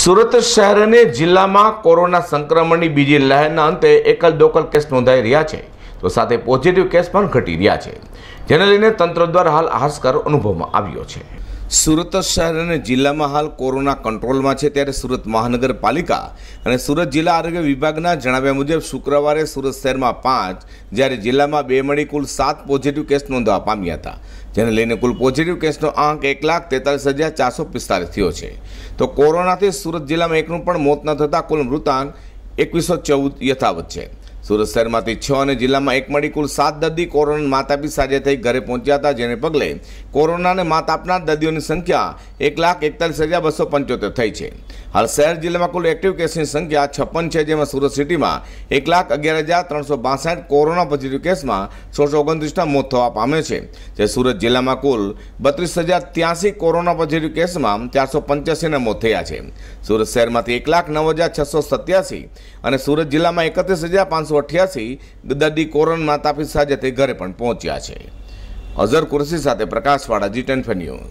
સુરત શહેર અને જિલ્લામાં કોરોના સંક્રમણની બીજી લહેરના અંતે એકલ દોકલ કેસ નોંધાઈ રહ્યા છે તો સાથે પોઝિટિવ કેસ પણ ઘટી રહ્યા છે જેને લઈને તંત્ર દ્વારા હાલ હાશકાર અનુભવમાં આવ્યો છે સુરત શહેર અને જિલ્લામાં હાલ કોરોના કંટ્રોલમાં છે ત્યારે સુરત મહાનગરપાલિકા અને સુરત જિલ્લા આરોગ્ય વિભાગના જણાવ્યા મુજબ શુક્રવારે સુરત શહેરમાં પાંચ જ્યારે જિલ્લામાં બે મળી કુલ સાત પોઝિટિવ કેસ નોંધવા પામ્યા હતા જેને લઈને કુલ પોઝિટિવ કેસનો આંક એક લાખ તેતાલીસ હજાર ચારસો પિસ્તાલીસ થયો છે તો કોરોનાથી સુરત જિલ્લામાં એકનું પણ મોત ન થતાં કુલ મૃતાંક એકવીસો ચૌદ યથાવત છે સુરત શહેરમાંથી છ અને જિલ્લામાં એક મળી કુલ સાત દર્દી કોરોના માતાપી સાજા થઈ ઘરે પહોંચ્યા હતા જેને પગલે કોરોનાને માત આપનાર દર્દીઓની સંખ્યા એક લાખ એકતાલીસ હજાર બસો પંચોતેર થઈ છે હાલ શહેર જિલ્લામાં કુલ એક્ટિવ કેસની સંખ્યા છપ્પન છે જેમાં સુરત સિટીમાં એક લાખ અગિયાર હજાર ત્રણસો બાસઠ કોરોના પોઝિટિવ કેસમાં સોળસો ઓગણત્રીસના મોત થવા પામે છે જે સુરત જિલ્લામાં કુલ બત્રીસ હજાર ત્યાસી કોરોના પોઝિટિવ કેસમાં ચારસો પંચ્યાસીના મોત થયા છે સુરત શહેરમાંથી એક લાખ નવ હજાર છસો સત્યાસી અને સુરત જિલ્લામાં એકત્રીસ હજાર પાંચસો અઠ્યાસી દર્દી કોરોનામાં તાપી સાજેથી ઘરે પણ પહોંચ્યા છે અઝર કુરસી સાથે પ્રકાશવાળા જી ટેન્ફન ન્યૂઝ